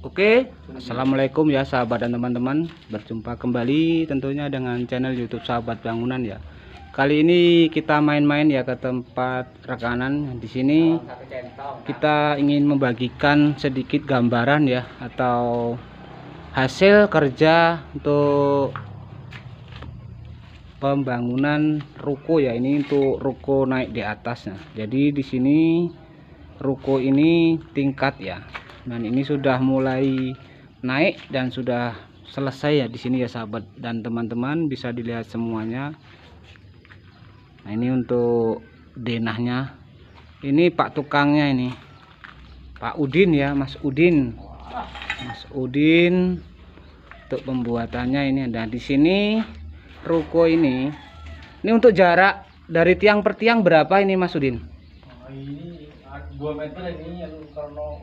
Oke, assalamualaikum ya sahabat dan teman-teman. Berjumpa kembali tentunya dengan channel YouTube Sahabat Bangunan ya. Kali ini kita main-main ya ke tempat rekanan. Di sini kita ingin membagikan sedikit gambaran ya atau hasil kerja untuk pembangunan ruko ya. Ini untuk ruko naik di atasnya. Jadi di sini ruko ini tingkat ya dan ini sudah mulai naik dan sudah selesai ya di sini ya sahabat dan teman-teman bisa dilihat semuanya nah ini untuk denahnya ini pak tukangnya ini Pak Udin ya Mas Udin Mas Udin untuk pembuatannya ini ada nah, di sini ruko ini ini untuk jarak dari tiang per tiang berapa ini Mas Udin oh, ini 2 meter ini yang karena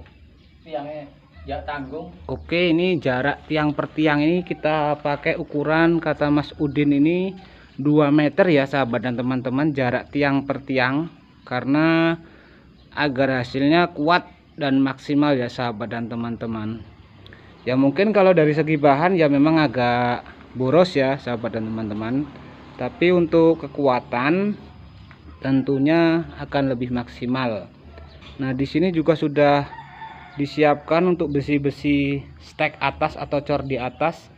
tiangnya ya tanggung. Oke, ini jarak tiang per tiang ini kita pakai ukuran kata Mas Udin ini 2 meter ya sahabat dan teman-teman jarak tiang per tiang karena agar hasilnya kuat dan maksimal ya sahabat dan teman-teman. Ya mungkin kalau dari segi bahan ya memang agak boros ya sahabat dan teman-teman. Tapi untuk kekuatan tentunya akan lebih maksimal. Nah, di sini juga sudah disiapkan untuk besi-besi stek atas atau cor di atas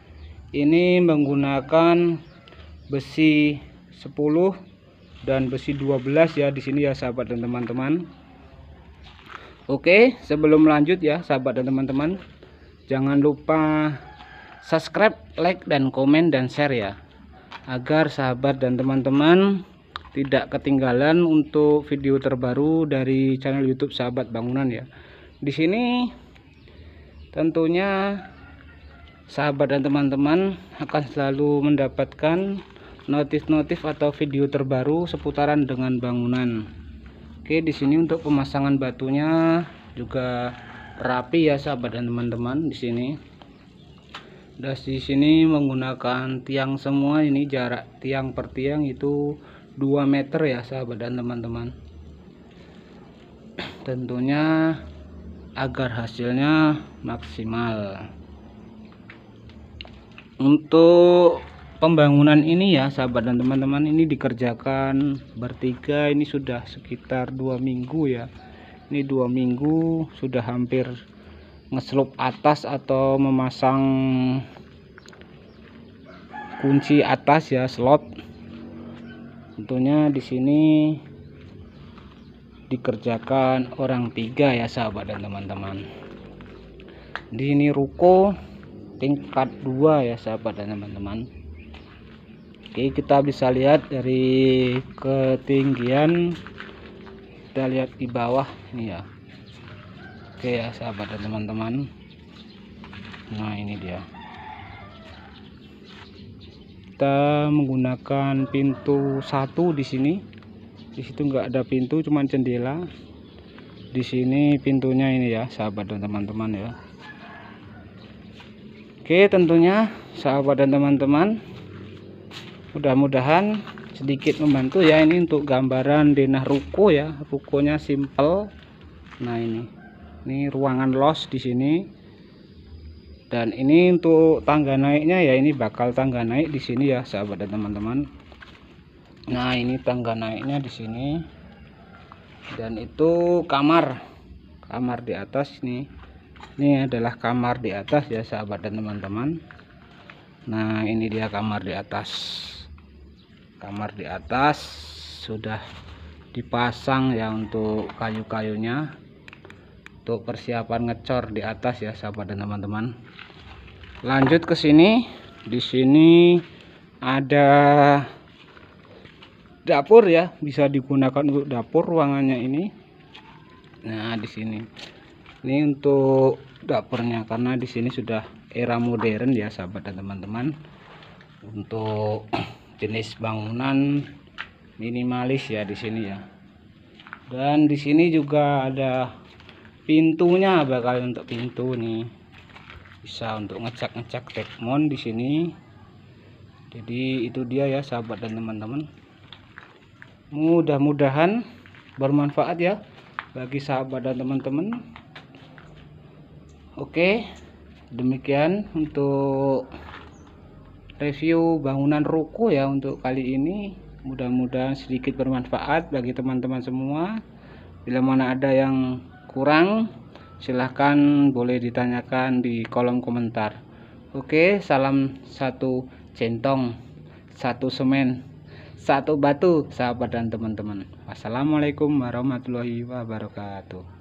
ini menggunakan besi 10 dan besi 12 ya di sini ya sahabat dan teman-teman Oke sebelum lanjut ya sahabat dan teman-teman jangan lupa subscribe like dan komen dan share ya agar sahabat dan teman-teman tidak ketinggalan untuk video terbaru dari channel YouTube Sahabat Bangunan ya di sini tentunya sahabat dan teman-teman akan selalu mendapatkan notif-notif atau video terbaru seputaran dengan bangunan Oke di sini untuk pemasangan batunya juga rapi ya sahabat dan teman-teman di sini dan di sini menggunakan tiang semua ini jarak tiang per tiang itu 2 meter ya sahabat dan teman-teman tentunya agar hasilnya maksimal untuk pembangunan ini ya sahabat dan teman-teman ini dikerjakan bertiga ini sudah sekitar dua minggu ya ini dua minggu sudah hampir ngeslup atas atau memasang kunci atas ya slot tentunya di sini dikerjakan orang tiga ya sahabat dan teman-teman di sini ruko tingkat dua ya sahabat dan teman-teman Oke kita bisa lihat dari ketinggian kita lihat di bawah ini ya Oke ya sahabat dan teman-teman nah ini dia kita menggunakan pintu satu di sini di situ nggak ada pintu cuman jendela di sini pintunya ini ya sahabat dan teman-teman ya Oke tentunya sahabat dan teman-teman mudah-mudahan sedikit membantu ya ini untuk gambaran denah ruko ya rukonya simple nah ini ini ruangan los di sini dan ini untuk tangga naiknya ya ini bakal tangga naik di sini ya sahabat dan teman-teman nah ini tangga naiknya di sini dan itu kamar kamar di atas nih ini adalah kamar di atas ya sahabat dan teman-teman nah ini dia kamar di atas kamar di atas sudah dipasang ya untuk kayu-kayunya untuk persiapan ngecor di atas ya sahabat dan teman-teman lanjut ke sini di sini ada dapur ya bisa digunakan untuk dapur ruangannya ini nah di sini ini untuk dapurnya karena di sini sudah era modern ya sahabat dan teman-teman untuk jenis bangunan minimalis ya di sini ya dan di sini juga ada pintunya bakal untuk pintu nih bisa untuk ngecek-ngecek tekmon di sini jadi itu dia ya sahabat dan teman-teman mudah-mudahan bermanfaat ya bagi sahabat dan teman-teman oke demikian untuk review bangunan ruko ya untuk kali ini mudah-mudahan sedikit bermanfaat bagi teman-teman semua bila mana ada yang kurang silahkan boleh ditanyakan di kolom komentar oke salam satu centong satu semen satu batu sahabat dan teman-teman wassalamualaikum warahmatullahi wabarakatuh